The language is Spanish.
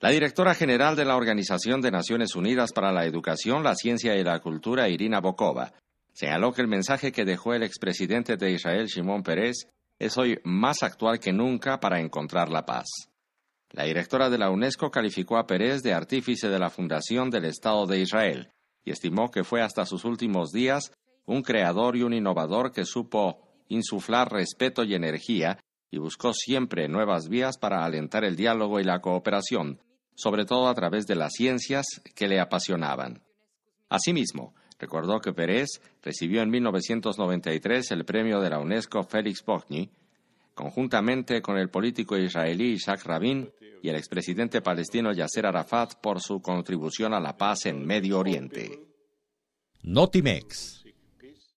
La directora general de la Organización de Naciones Unidas para la Educación, la Ciencia y la Cultura, Irina Bokova, señaló que el mensaje que dejó el expresidente de Israel, Shimon Peres, es hoy más actual que nunca para encontrar la paz. La directora de la UNESCO calificó a Pérez de artífice de la fundación del Estado de Israel y estimó que fue hasta sus últimos días un creador y un innovador que supo insuflar respeto y energía y buscó siempre nuevas vías para alentar el diálogo y la cooperación, sobre todo a través de las ciencias que le apasionaban. Asimismo, recordó que Pérez recibió en 1993 el premio de la UNESCO Félix Bochny, conjuntamente con el político israelí Isaac Rabin y el expresidente palestino Yasser Arafat por su contribución a la paz en Medio Oriente. Notimex